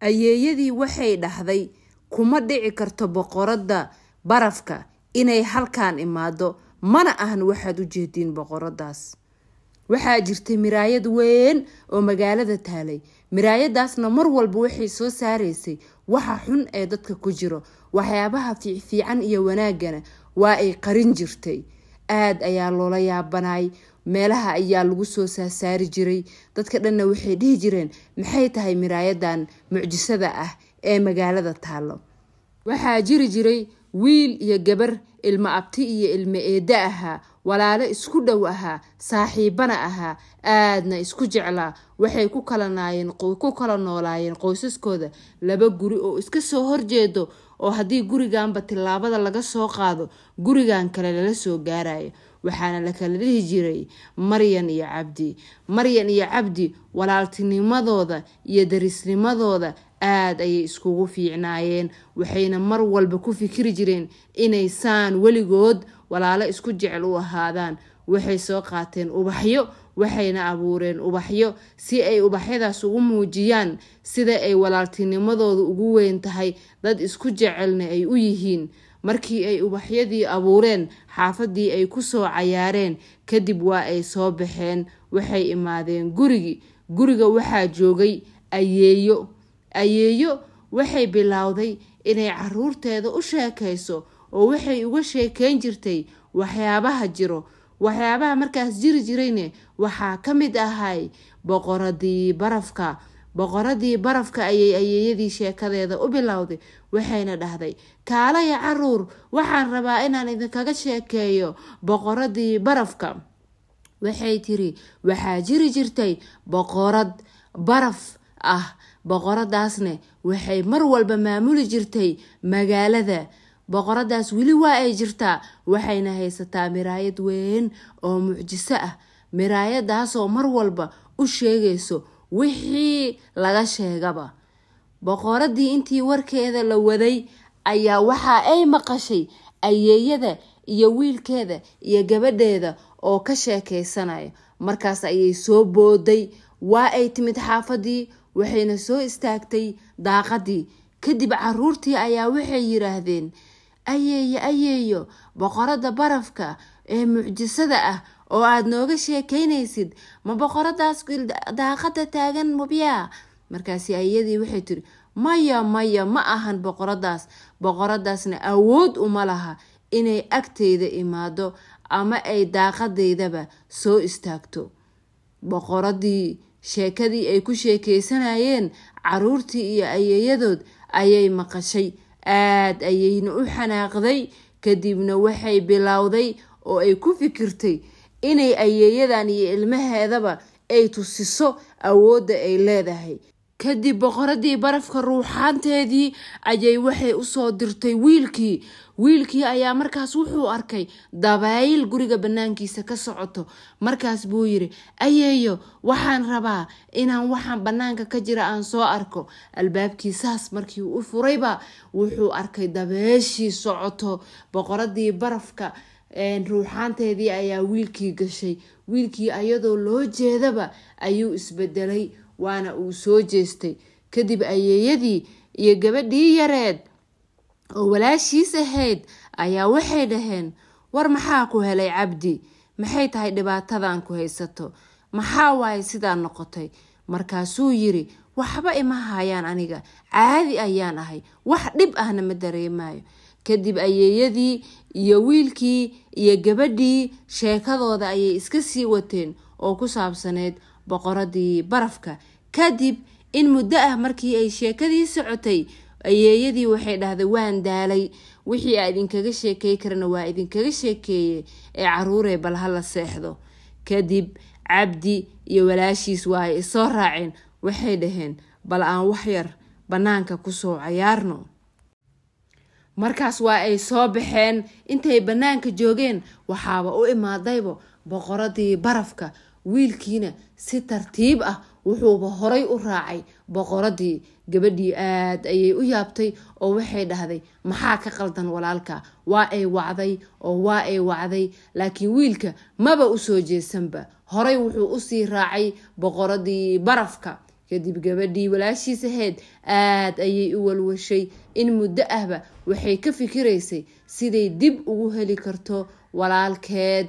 ayeeyadii waxay dhahday kuma dhici karto boqoradda barafka inay halkan imaado mana ahan waxaad u jeediin boqoradaas waxaa jirtay miraayad weyn oo magaalada taalay miraayadaasna mar walba waxay soo saaraysay waxa xun ee dadka ku jiro waxyaabaha fiicfiican iyo wanaagana waa ay qarin jirtay aad ayaa loola yaabanaay meelaha ayaa lagu soo saasaari jiray dadka dhanna waxay dhihi jireen maxay tahay miraayadan mucjisada ah ee magaalada taallo waxaa jiri jiray wiil iyo gabar ilmo abti iyo ilmo eedda ahaa walaalo isku dhow ahaa saaxiibbana ahaa aadna isku jeclaa waxay ku kalanaayeenku kala noolaayeen qoysaskooda laba guri oo iska soo horjeedo oo haddii gurigaanba tilaabada laga soo qaado gurigan kale lala soo gaarayo waxaana lakala dhihi jiray maryan iyo cabdi maryan iyo cabdi walaaltinimadooda iyo darisnimadooda aada ayay iskugu fiicnaayeen waxayna mar walba ku fikiri jireen inaysaan weligood walaalo isku jecel u ahaadaan waxay soo qaateen ubaxyo waxayna abuureen ubaxyo si ay ubaxyadaas ugu muujiyaan sida ay walaaltinimadooda ugu weyn tahay dad isku jecelna ay u yihiin markii ay ubaxyadii abuureen xaafaddii ay kusoo cayaareen kadib waa ay soo baxeen waxay imaadeen gurigii guriga waxaa joogay ayeeyo ayeeyo waxay bilowday inay caruurteeda u sheekayso oo waxay uga sheekeyn jirtay waxyaabaha jiro waxyaabaha markaas jiri jirayne waxaa ka mid ahay boqoradii barafka boqoradii barafka ayay ayeeyadii sheekadeeda u bilowday waxayna dhahday kaalaya caruur waxaan rabaa inaan idinkaga sheekeeyo boqoradii barafka waxay tiri waxaa jiri jirtay boqorad baraf ah boqoradaasne waxay mar walba maamuli jirtay magaalada boqoradaas weli waa ay jirtaa waxayna haysataa miraayad weyn oo mucjiso ah miraayadaasoo mar walba u sheegayso wixii laga sheegaba boqoradii intii warkeeda la waday ayaa waxa ay maqashay ayeeyada iyo wiilkeeda iyo gabadheeda oo ka sheekeysanaya markaas ayay soo booday waa ay timid xaafadii waxayna soo istaagtay daaqadii kadib caruurtii ayaa waxay yiraahdeen ayeeyo ayeeyo boqorada barafka ee mucjisada ah oo aad nooga sheekeynaysid ma boqoradaas daaqada taagan mubyaa markaasi ayadii waxay tiri maya maya ma ahan boqoradaas boqoradaasna awood uma laha inay agteyda imaado ama ay daaqadeydaba soo istaagto boqoradii sheekadii ay ku sheekeysanayeen caruurtii iyo ayeyadood ayay maqashay aad ayayna u xanaaqday kadibna waxay bilowday oo ay ku fikirtay inay ayeeyadan iyo ilmaheedaba ay tusiso awoodda ay leedahay kadib boqoradii barafka ruuxaanteedii ayay waxay usoo dirtay wiilkii wiilkii ayaa markaas wuxuu arkay dabayl guriga banaankiisa ka socoto markaas buu yiri ayeeyo waxaan rabaa inaan waxaan banaanka ka jira aan soo arko albaabkii saas markii u furayba wuxuu arkay dabeeshii socoto boqoradii barafka ruuxaanteedii ayaa wiilkii gashay wiilkii ayadoo loo jeedaba ayuu isbedelay waana uu soo jeestay kadib ayeeyadii iyo gabadhii yareed oo walaashiis ahayd ayaa waxay dhaheen war maxaa ku helay cabdi maxay tahay dhibaatadan ku haysato maxaa waaye sidaa noqotay markaasuu yiri waxba ima hayaan aniga caadi ayaan ahay wax dhib ahna ma dareemaayo kadib ayeeyadii iyo wiilkii iyo gabadhii sheekadooda ayay iska sii wateen oo ku saabsaneyd boqoradii barafka kadib in muddo ah markii ay sheekadii socotay ayeeyadii waxay dhahday waan daalay wixii aa idinkaga sheekey karana waa idinkaga sheekeeye ee caruuree bal hala seexdo kadib cabdi iyo walaashiis waa ay isoo raaceen waxay dhaheen bal aan wax yar bannaanka kusoo cayaarno markaas waa ay soo baxeen intay bannaanka joogeen waxaaba u imaadayba boqoradii barafka wiilkiina si tartiib ah wuxuuba horay u raacay boqoradii gabadhii aad ayay u yaabtay oo waxay dhahday maxaa ka qaldan walaalka waa ay wacday oo waa ay wacday laakiin wiilka maba usoo jeesanba horay wuxuu usii raacay boqoradii barafka kadib gabadhii walaashiis heed aad ayay u walwashay in muddo ahba waxay ka fikiraysay siday dib ugu heli karto walaalkeed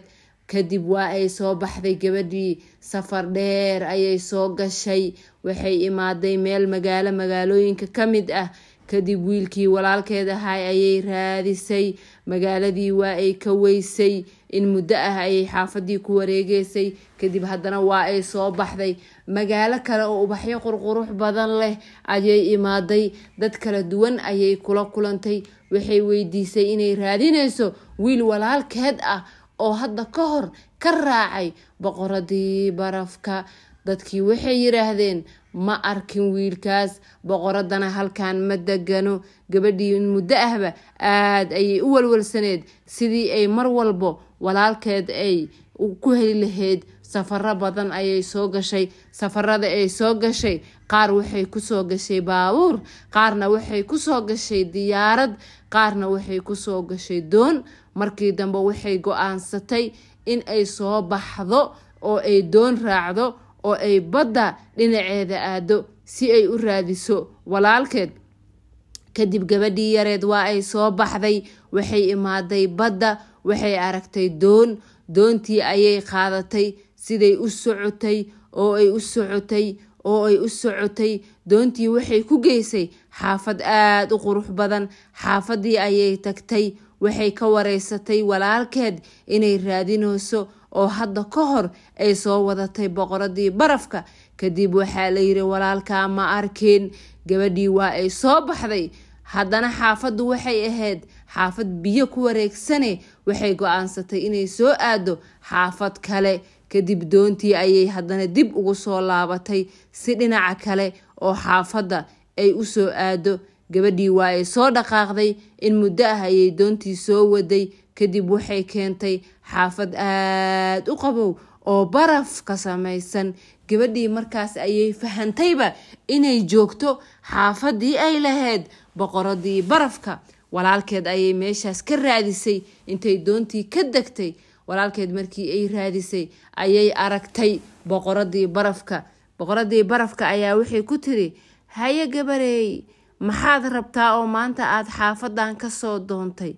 kadib waa ay soo baxday gabadhii safar dheer ayay soo gashay waxay imaaday meel magaalo magaalooyinka ka mid ah kadib wiilkii walaalkeed ahaa ayay raadisay magaaladii waa ay ka weysay in muddo ah ayay xaafadii ku wareegeysay kadib haddana waa ay soo baxday magaalo kale oo ubaxyo qurqurux badan leh ayay imaaday dad kala duwan ayay kula kulantay waxay weydiisay inay raadinayso wiil walaalkeed ah oo hadda ka hor ka raacay boqoradii barafka dadkii waxay yiraahdeen ma arkin wiilkaas boqoradana halkan ma degano gabadhii muddo ahba aada ayay u walwalsaneed sidii ay mar walbo walaalkeed ay ku heli lahayd safaro badan ayay soo gashay safarada ay soo gashay qaar waxay kusoo gashay baabuur qaarna waxay kusoo gashay diyaarad qaarna waxay kusoo gashay doon markii dambe waxay go-aansatay in ay soo baxdo oo ay doon raacdo oo ay badda dhinaceeda aado si ay u raadiso walaalkeed kadib gabadhii yareed waa ay soo baxday waxay imaaday badda waxay aragtay doon doontii ayay qaadatay siday u socotay oo ay u socotay oo ay u socotay doontii waxay ku geysay xaafad aada u qurux badan xaafaddii ayay tagtay waxay ka wareysatay walaalkeed inay raadinayso oo hadda ka hor ay soo wadatay boqoradii barafka kadib waxaa layiri walaalkaa ma arkeen gabadhii waa ay soo baxday haddana xaafaddu waxay ahayd xaafad biyo ku wareegsane waxay go-aansatay inay soo aado xaafad kale kadib doontii ayay haddana dib ugu soo laabatay si dhinaca kale oo xaafadda ay u soo aado gabadhii waa ay soo dhaqaaqday in muddo ah ayay doontii soo waday kadib waxay keentay xaafad aada u qabow oo baraf ka samaysan gabadhii markaas ayay fahantayba inay joogto xaafadii ay lahayd boqoradii barafka walaalkeed ayay meeshaas ka raadisay intay doontii ka degtay walaalkeed markii ay raadisay ayay aragtay boqoradii barafka boqoradii barafka ayaa waxay ku tiri haye gabareey maxaad rabtaa oo maanta aad xaafadan ka soo doontay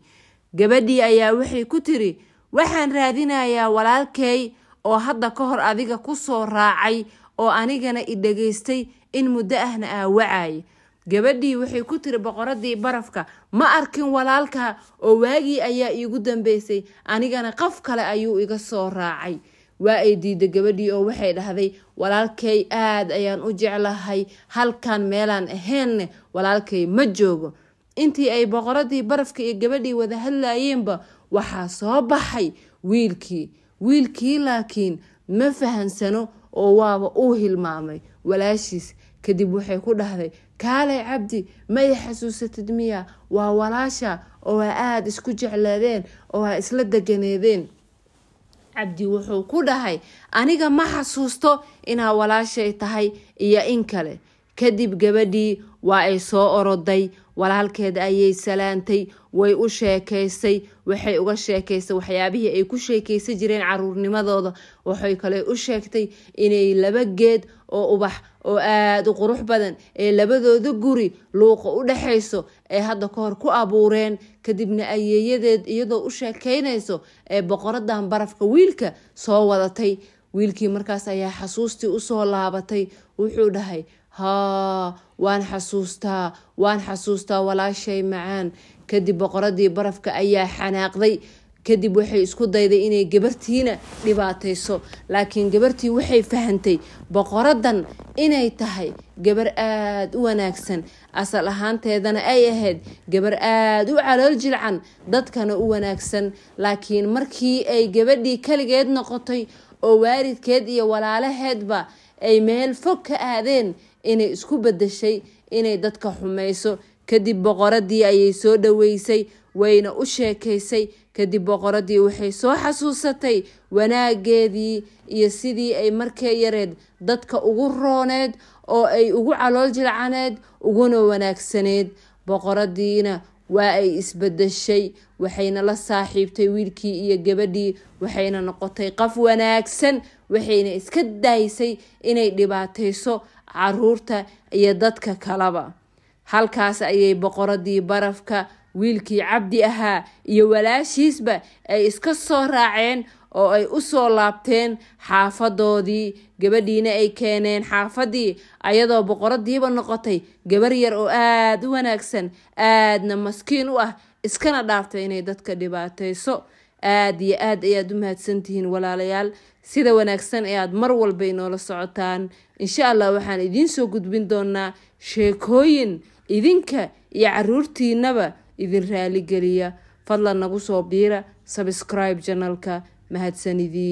gabadhii ayaa waxay ku tiri waxaan raadinayaa walaalkay oo hadda ka hor adiga ku soo raacay oo anigana i dhagaystay in muddo ahna aawacay gabadhii waxay ku tiri boqoradii barafka ma arkin walaalka oo waagii ayaa iigu dambeysay anigana qof kale ayuu iga soo raacay waa ay diida gabadhii oo waxay dhahday walaalkay aad ayaan u jeclahay halkan meelaan ahaynne walaalkay ma joogo intii ay boqoradii barafka iyo gabadhii wada hadlaayeenba waxaa soo baxay wiilkii wiilkii laakiin ma fahansano oo waaba uu hilmaamay walaashiis kadib waxay ku dhahday kaalay cabdi ma i xasuusatid miya waa walaasha oo aada isku jeclaadeen oo aa isla deganeedeen cabdi wuxuu ku dhahay aniga ma xasuusto inaa walaashay tahay iyo in kale kadib gabadhii waa ay soo oroday walaalkeed ayay salaantay way u sheekaysay waxay uga sheekeysay waxyaabihii ay ku sheekaysan jireen caruurnimadooda waxay kale u sheegtay inay laba geed oo ubax oo aada u qurux badan ee labadooda guri luuqa u dhexayso ee hadda ka hor ku abuureen kadibna ayeeyadeed iyadoo u sheekaynayso ee boqoradan barafka wiilka soo wadatay wiilkii markaas ayaa xasuustii usoo laabatay wuxuu dhahay haa waan xasuustaa waan xasuustaa walaashay macaan kadib boqoradii barafka ayaa xanaaqday kadib waxay isku dayday inay gabartiina dhibaatayso laakiin gabartii waxay fahantay boqoraddan inay tahay gabar aada u wanaagsan asal ahaanteedana ay ahayd gabar aada u calool jilcan dadkana u wanaagsan laakiin markii ay gabadhii keligeed noqotay oo waalidkeed iyo walaalaheedba ay meel fog ka aadeen inay isku badashay inay dadka xumayso kadib boqoradii ayay soo dhaweysay wayna u sheekaysay kadib boqoradii waxay soo xasuusatay wanaageedii iyo sidii ay markee yareed dadka ugu rooneed oo ay ugu calool jilcaneed uguna wanaagsaneed boqoradiina waa ay isbadashay waxayna la saaxiibtay wiilkii iyo gabadhii waxayna noqotay qof wanaagsan waxayna iska daaysay inay dhibaateyso caruurta iyo dadka kaleba halkaas ayay boqoradii barafka wiilkii cabdi ahaa iyo walaashiisba ay iska soo raaceen oo ay u soo laabteen xaafadoodii gabadhiina ay keeneen xaafadii ayadoo boqoradiiba noqotay gabar yar oo aada u wanaagsan aadna maskiin u ah iskana dhaaftay inay dadka dhibaateyso aada iyo aad ayaad u mahadsantihiin walaalayaal sida wanaagsan ayaad mar walba inoola socotaan insha allah waxaan idiin soo gudbin doonaa sheekooyin idinka iyo caruurtiinaba idin raaligeliya fadlan nagu soo biira sabscribe janalka mahadsanidii